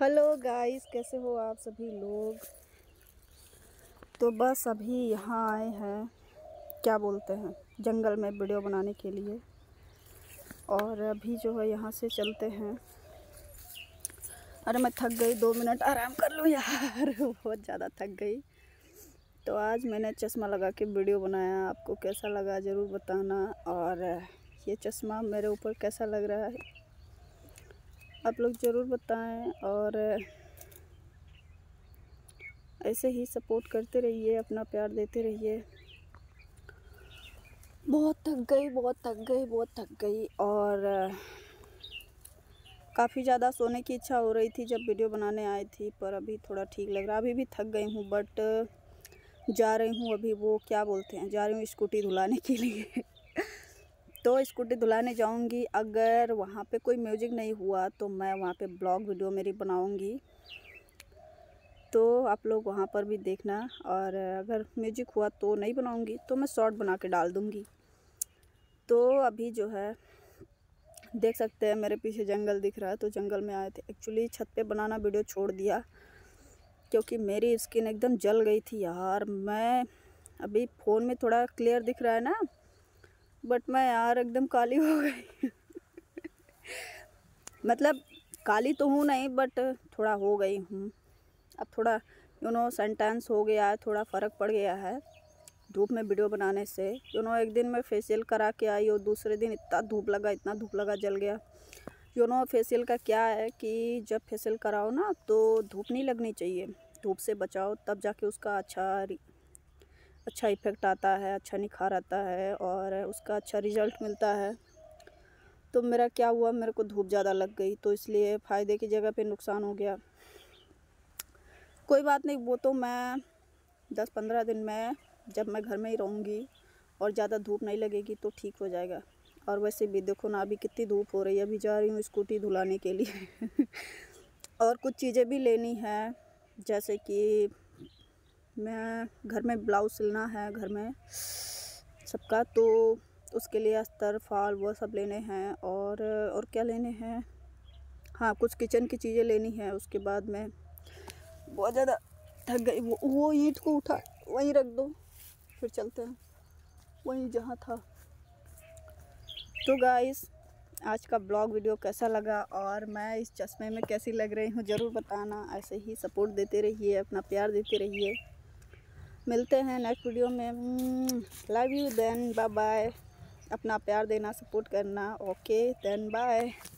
hello guys कैसे हो आप सभी लोग तो बस अभी यहाँ आए हैं क्या बोलते हैं जंगल में वीडियो बनाने के लिए और अभी जो है यहाँ से चलते हैं अरे मैं थक गई दो मिनट आराम कर लूँ यार बहुत ज़्यादा थक गई तो आज मैंने चश्मा लगा के वीडियो बनाया आपको कैसा लगा ज़रूर बताना और ये चश्मा मेरे ऊपर कैसा लग रहा है आप लोग ज़रूर बताएं और ऐसे ही सपोर्ट करते रहिए अपना प्यार देते रहिए बहुत थक गई बहुत थक गई बहुत थक गई और काफ़ी ज़्यादा सोने की इच्छा हो रही थी जब वीडियो बनाने आई थी पर अभी थोड़ा ठीक लग रहा अभी भी थक गई हूँ बट जा रही हूँ अभी वो क्या बोलते हैं जा रही हूँ स्कूटी धुलाने के लिए तो स्कूटी धुलाने जाऊंगी अगर वहाँ पे कोई म्यूजिक नहीं हुआ तो मैं वहाँ पे ब्लॉग वीडियो मेरी बनाऊंगी तो आप लोग वहाँ पर भी देखना और अगर म्यूजिक हुआ तो नहीं बनाऊंगी तो मैं शॉर्ट बना के डाल दूँगी तो अभी जो है देख सकते हैं मेरे पीछे जंगल दिख रहा है तो जंगल में आए थे एक्चुअली छत पर बनाना वीडियो छोड़ दिया क्योंकि मेरी स्किन एकदम जल गई थी यार मैं अभी फ़ोन में थोड़ा क्लियर दिख रहा है ना बट मैं यार एकदम काली हो गई मतलब काली तो हूँ नहीं बट थोड़ा हो गई हूँ अब थोड़ा यू नो सेंटेंस हो गया है थोड़ा फ़र्क पड़ गया है धूप में वीडियो बनाने से यू नो एक दिन मैं फेशियल करा के आई और दूसरे दिन इतना धूप लगा इतना धूप लगा जल गया यू नो फेशियल का क्या है कि जब फेशियल कराओ ना तो धूप नहीं लगनी चाहिए धूप से बचाओ तब जाके उसका अच्छा अच्छा इफ़ेक्ट आता है अच्छा निखार आता है और उसका अच्छा रिज़ल्ट मिलता है तो मेरा क्या हुआ मेरे को धूप ज़्यादा लग गई तो इसलिए फ़ायदे की जगह पे नुकसान हो गया कोई बात नहीं वो तो मैं दस पंद्रह दिन में जब मैं घर में ही रहूँगी और ज़्यादा धूप नहीं लगेगी तो ठीक हो जाएगा और वैसे भी देखो ना अभी कितनी धूप हो रही है अभी जा रही हूँ स्कूटी धुलाने के लिए और कुछ चीज़ें भी लेनी है जैसे कि मैं घर में ब्लाउज सिलना है घर में सबका तो उसके लिए अस्तर फाल वो सब लेने हैं और और क्या लेने हैं हाँ कुछ किचन की चीज़ें लेनी है उसके बाद मैं बहुत ज़्यादा थक गई वो वो ईट को उठा वहीं रख दो फिर चलते हैं वहीं जहाँ था तो गाइस आज का ब्लॉग वीडियो कैसा लगा और मैं इस चश्मे में कैसी लग रही हूँ ज़रूर बताना ऐसे ही सपोर्ट देते रहिए अपना प्यार देते रहिए मिलते हैं नेक्स्ट वीडियो में love you then bye bye अपना प्यार देना सपोर्ट करना ओके देन बाय